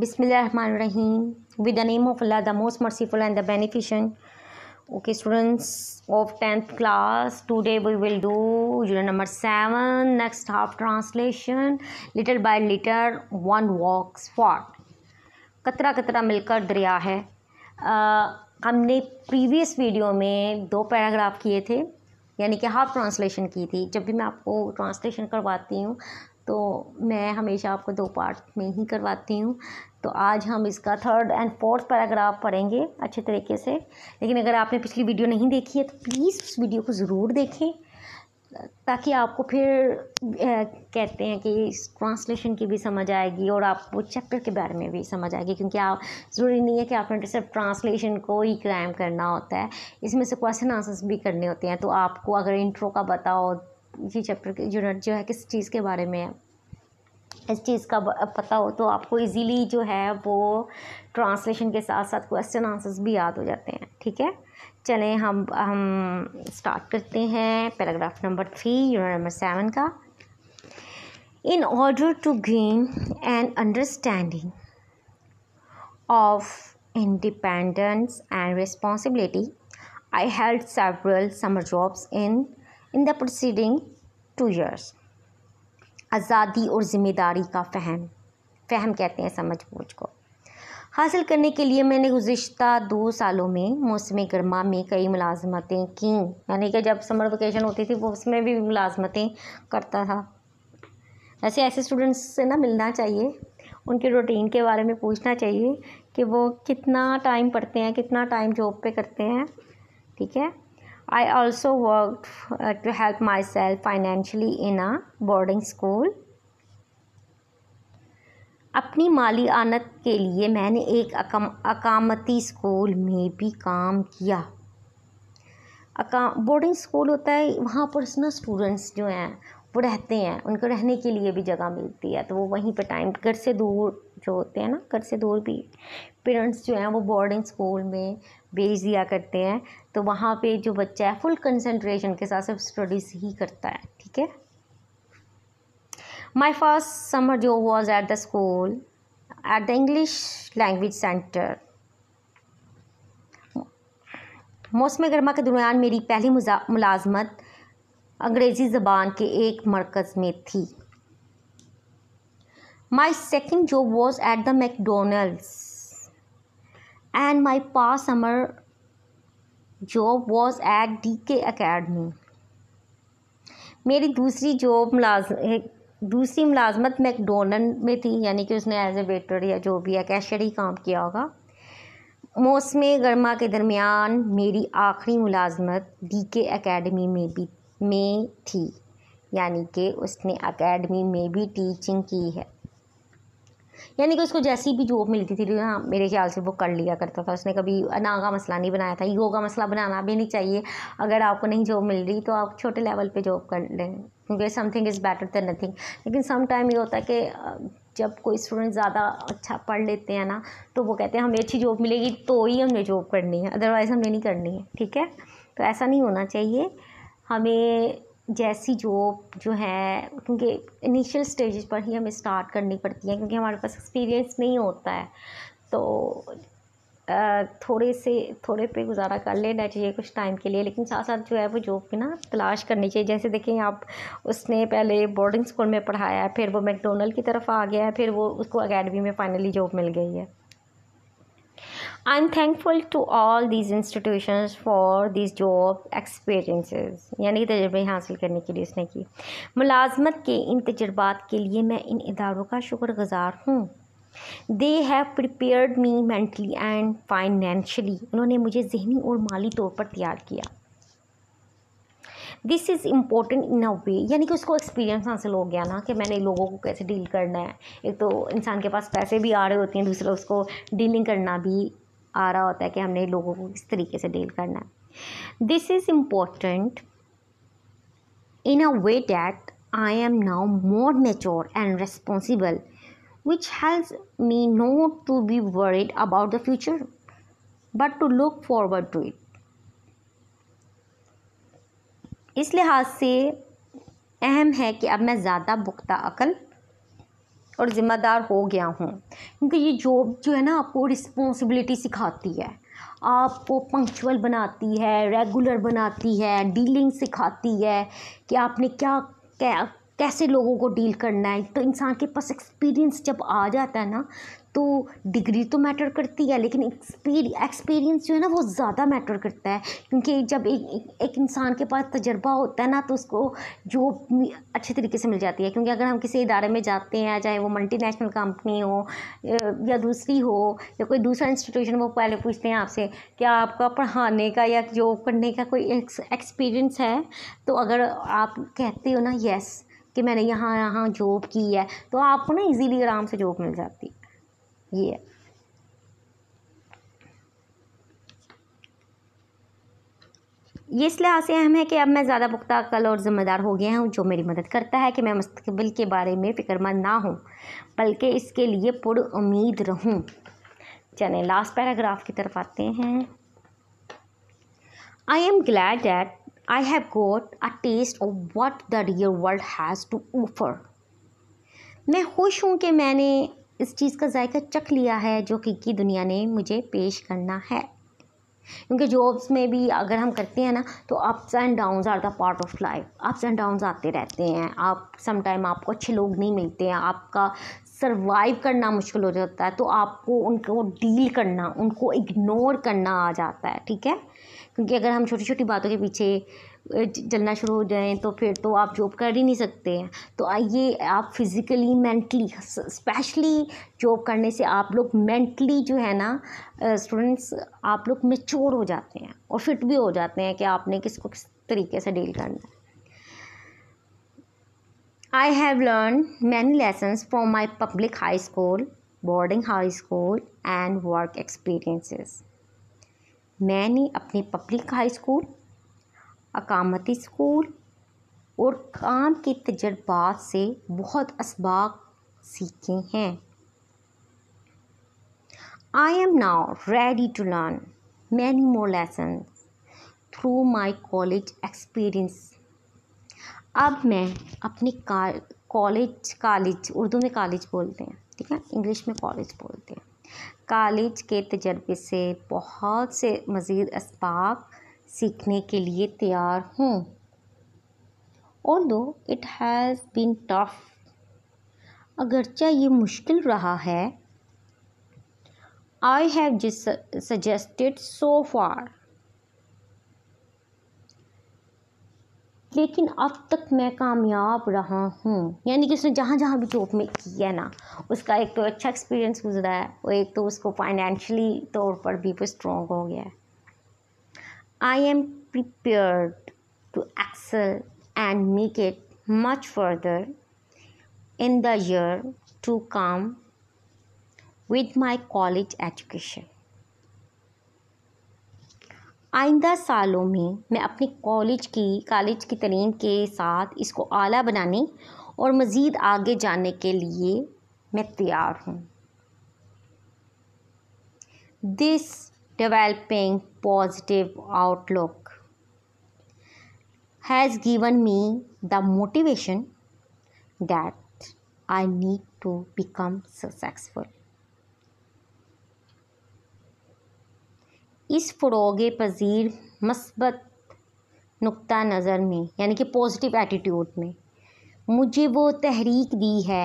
बिसमीम with the name of Allah the most merciful and the beneficent okay students of tenth class today we will do unit number seven next half translation little by little one walks for कतरा कतरा मिलकर दरिया है uh, हमने previous video में दो paragraph किए थे यानी कि हाफ ट्रांसलेशन की थी जब भी मैं आपको ट्रांसलेशन करवाती हूँ तो मैं हमेशा आपको दो पार्ट में ही करवाती हूँ तो आज हम इसका थर्ड एंड फोर्थ पैराग्राफ पढ़ेंगे अच्छे तरीके से लेकिन अगर आपने पिछली वीडियो नहीं देखी है तो प्लीज़ उस वीडियो को ज़रूर देखें ताकि आपको फिर आ, कहते हैं कि इस ट्रांसलेशन की भी समझ आएगी और आपको चैप्टर के बारे में भी समझ आएगी क्योंकि आप ज़रूरी नहीं है कि आपने सिर्फ ट्रांसलेशन को ही क्राइम करना होता है इसमें से क्वेश्चन आंसर्स भी करने होते हैं तो आपको अगर इंट्रो का बताओ ये चैप्टर के यूनिट जो है किस चीज़ के बारे में है इस चीज़ का पता हो तो आपको इजीली जो है वो ट्रांसलेशन के साथ साथ क्वेश्चन आंसर्स भी याद हो जाते हैं ठीक है चलें हम हम स्टार्ट करते हैं paragraph number three unit number seven का in order to gain an understanding of independence and responsibility I held several summer jobs in in the proceeding two years आज़ादी और ज़िम्मेदारी का फहम फहम कहते हैं समझ बूझ को हासिल करने के लिए मैंने गुज्त दो सालों में मौसम गर्मा में कई मुलाजमतें की यानी कि जब समर वेकेशन होती थी वो उसमें भी मुलाजमतें करता था ऐसे ऐसे स्टूडेंट्स से ना मिलना चाहिए उनके रूटीन के बारे में पूछना चाहिए कि वो कितना टाइम पढ़ते हैं कितना टाइम जॉब पे करते हैं ठीक है I also worked uh, to help myself financially in a boarding school. अपनी माली आनत के लिए मैंने एक अकामती स्कूल में भी काम किया अका बोर्डिंग स्कूल होता है वहाँ पर ना स्टूडेंट्स जो हैं वो रहते हैं उनको रहने के लिए भी जगह मिलती है तो वो वहीं पर टाइम घर से दूर जो होते हैं ना घर से दूर भी पेरेंट्स जो हैं वो बोर्डिंग स्कूल में भेज दिया करते हैं तो वहाँ पे जो बच्चा है फुल कंसंट्रेशन के साथ सिर्फ स्टडीज़ ही करता है ठीक है माई फर्स्ट समर जो was at the school at the English language centre मौसम गर्मा के दौरान मेरी पहली मुलाजमत अंग्रेज़ी ज़बान के एक मरकज़ में थी my second job was at the McDonald's and my past summer job was at D K academy मेरी दूसरी जॉब मुलाज दूसरी मुलाजमत मैकडोनल्ड में थी यानी कि उसने एज ए वेटर या जो भी है कैशर ही काम किया होगा मौसम गर्मा के दरमियान मेरी आखिरी मुलाजमत डी के अकेडमी में भी में थी यानी कि उसने अकेडमी में भी टीचिंग की है यानी कि उसको जैसी भी जॉब मिलती थी ना तो हाँ, मेरे ख्याल से वो कर लिया करता था उसने कभी अना का मसला नहीं बनाया था योगा मसला बनाना भी नहीं चाहिए अगर आपको नहीं जॉब मिल रही तो आप छोटे लेवल पे जॉब कर लें क्योंकि something is better than nothing लेकिन सम टाइम ये होता है कि जब कोई स्टूडेंट ज़्यादा अच्छा पढ़ लेते हैं ना तो वो कहते हैं हमें अच्छी जॉब मिलेगी तो ही हमने जॉब करनी है अदरवाइज़ हमने नहीं करनी है ठीक है तो ऐसा नहीं होना चाहिए हमें जैसी जॉब जो है क्योंकि इनिशियल स्टेजेस पर ही हमें स्टार्ट करनी पड़ती है क्योंकि हमारे पास एक्सपीरियंस नहीं होता है तो थोड़े से थोड़े पे गुजारा कर लेना चाहिए कुछ टाइम के लिए लेकिन साथ साथ जो है वो जॉब की ना तलाश करनी चाहिए जैसे देखें आप उसने पहले बोर्डिंग स्कूल में पढ़ाया फिर वो मैकडोनल्ड की तरफ आ गया है फिर वो उसको अकेडमी में फ़ाइनली जॉब मिल गई है I am thankful to all these institution for this job experiences यानी तजर्बे हासिल करने के लिए उसने की मुलाजमत के इन तजर्बात के लिए मैं इन इदारों का शुक्र गुज़ार हूँ they have prepared me mentally and financially उन्होंने मुझे जहनी और माली तौर पर तैयार किया this is important in a way यानी कि उसको एक्सपीरियंस हासिल हो गया ना कि मैंने लोगों को कैसे डील करना है एक तो इंसान के पास पैसे भी आ रहे होते हैं दूसरा उसको डीलिंग करना भी आ रहा होता है कि हमने लोगों को किस तरीके से डील करना है this is important in a way that I am now more mature and responsible which help me not to be worried about the future but to look forward to it इस लिहाज से अहम है कि अब मैं ज़्यादा पुख्ता अकल और ज़िम्मेदार हो गया हूँ क्योंकि ये जॉब जो है ना आपको रिस्पॉन्सिबिलिटी सिखाती है आपको पंक्चुअल बनाती है रेगुलर बनाती है डीलिंग सिखाती है कि आपने क्या क्या कैसे लोगों को डील करना है तो इंसान के पास एक्सपीरियंस जब आ जाता है ना तो डिग्री तो मैटर करती है लेकिन एक्सपीरियंस जो है ना वो ज़्यादा मैटर करता है क्योंकि जब एक एक, एक इंसान के पास तजर्बा होता है ना तो उसको जॉब अच्छे तरीके से मिल जाती है क्योंकि अगर हम किसी इदारे में जाते हैं चाहे वो मल्टीनेशनल कंपनी हो या दूसरी हो या कोई दूसरा इंस्टीट्यूशन वो पहले पूछते हैं आपसे क्या आपका पढ़ाने का या जॉब करने का कोई एक्सपीरियंस है तो अगर आप कहते हो ना येस कि मैंने यहाँ यहाँ जॉब की है तो आपको ना इजीली आराम से जॉब मिल जाती ये ये लिहाज से अहम है कि अब मैं ज़्यादा पुख्ता कल और ज़िम्मेदार हो गया हूँ जो मेरी मदद करता है कि मैं मुस्तबिल के बारे में फ़िक्रमंद ना हूँ बल्कि इसके लिए पुर उम्मीद रहूँ चलें लास्ट पैराग्राफ की तरफ आते हैं I am glad that I have got a taste of what the real world has to offer मैं खुश हूँ कि मैंने इस चीज़ का जायका चख लिया है जो की दुनिया ने मुझे पेश करना है क्योंकि जॉब्स में भी अगर हम करते हैं ना तो ups and downs are the part of life ups and downs आते रहते हैं आप समटाइम आपको अच्छे लोग नहीं मिलते हैं आपका सर्वाइव करना मुश्किल हो जाता है तो आपको उनको डील करना उनको इग्नोर करना आ जाता है ठीक है क्योंकि अगर हम छोटी छोटी बातों के पीछे चलना शुरू हो जाएँ तो फिर तो आप जॉब कर ही नहीं सकते हैं तो आइए आप फिज़िकली मेंटली स्पेशली जॉब करने से आप लोग मेंटली जो है ना स्टूडेंट्स आप लोग मेच्योर हो जाते हैं और फिट भी हो जाते हैं कि आपने किसको किस तरीके से डील करना है I have learn many lesson from my public high school boarding high school and work experiences मैंने अपने पब्लिक हाई स्कूल अकामती स्कूल और काम के तजर्बात से बहुत इसबाक सीखे हैं I am now ready to learn many more lesson through my college experience अब मैं अपने कॉलेज कॉलेज उर्दू में कॉलेज बोलते हैं ठीक है इंग्लिश में कॉलेज बोलते हैं कॉलेज के तजर्बे से बहुत से मज़ीद इसबाक सीखने के लिए तैयार हूँ though it has been tough अगरचा ये मुश्किल रहा है आई हैव जिस सजेस्टेड सो फार लेकिन अब तक मैं कामयाब रहा हूँ यानी कि उसने जहाँ जहाँ भी जॉब में किया ना उसका एक तो अच्छा एक्सपीरियंस गुजरा है और एक तो उसको फाइनेंशली तौर पर भी वो स्ट्रॉन्ग हो गया है I am prepared to excel and make it much further in the year to come with my college education. आइंदा सालों में मैं अपने कॉलेज की कॉलेज की तरीन के साथ इसको आला बनाने और मज़ीद आगे जाने के लिए मैं तैयार हूँ this developing positive outlook has given me the motivation that I need to become successful. इस फरोग पजीर मस्बत नुक्ता नज़र में यानी कि पॉजिटिव एटीट्यूड में मुझे वो तहरीक दी है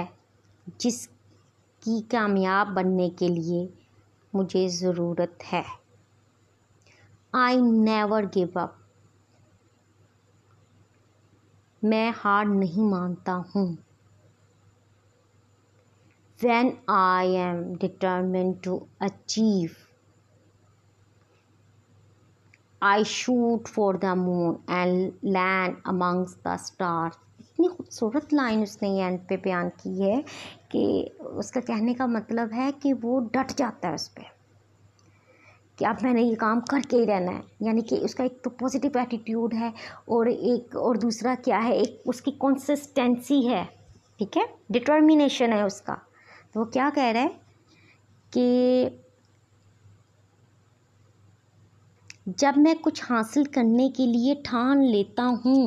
जिसकी कामयाब बनने के लिए मुझे ज़रूरत है आई नेवर गिव अप मैं हार नहीं मानता हूँ when I am determined to achieve I shoot for the moon and land amongst the stars इतनी खूबसूरत लाइन उसने ये एंड पे बयान की है कि उसका कहने का मतलब है कि वो डट जाता है उस पर कि अब मैंने ये काम करके ही रहना है यानी कि उसका एक तो पॉजिटिव एटीट्यूड है और एक और दूसरा क्या है एक उसकी कंसिस्टेंसी है ठीक है डिटर्मिनेशन है उसका तो वो क्या कह रहा है कि जब मैं कुछ हासिल करने के लिए ठान लेता हूँ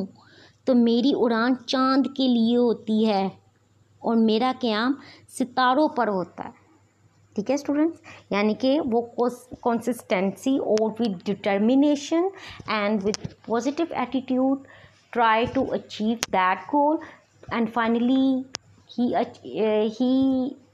तो मेरी उड़ान चांद के लिए होती है और मेरा क्याम सितारों पर होता है ठीक है स्टूडेंट्स यानी कि वो कंसिस्टेंसी और with determination and with positive attitude try to achieve that goal and finally he he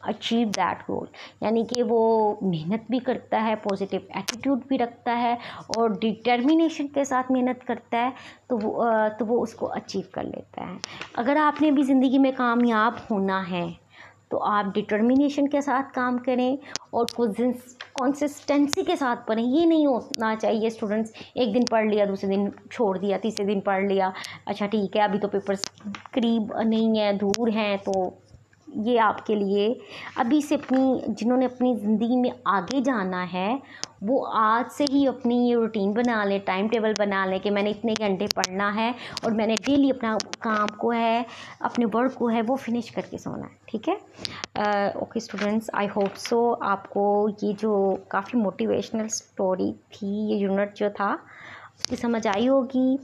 achieve that goal यानी कि वो मेहनत भी करता है पॉजिटिव एटीट्यूड भी रखता है और डिटर्मिनेशन के साथ मेहनत करता है तो वो तो वो उसको अचीव कर लेता है अगर आपने भी ज़िंदगी में कामयाब होना है तो आप डिटर्मिनेशन के साथ काम करें और कंसिस्टेंसी के साथ पढ़ें ये नहीं होना चाहिए स्टूडेंट्स एक दिन पढ़ लिया दूसरे दिन छोड़ दिया तीसरे दिन पढ़ लिया अच्छा ठीक है अभी तो पेपर्स करीब नहीं है दूर हैं तो ये आपके लिए अभी से अपनी जिन्होंने अपनी ज़िंदगी में आगे जाना है वो आज से ही अपनी ये रूटीन बना लें टाइम टेबल बना लें कि मैंने इतने घंटे पढ़ना है और मैंने डेली अपना काम को है अपने वर्क को है वो फिनिश करके सोना है ठीक है okay students I hope so आपको ये जो काफ़ी मोटिवेशनल स्टोरी थी ये यूनिट जो था उसकी समझ आई होगी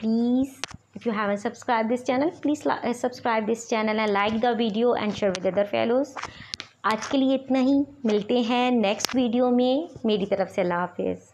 please if you haven't subscribed this channel please subscribe this channel and like the video and share with other fellows आज के लिए इतना ही मिलते हैं नेक्स्ट वीडियो में मेरी तरफ से अल्लाह हाफिज़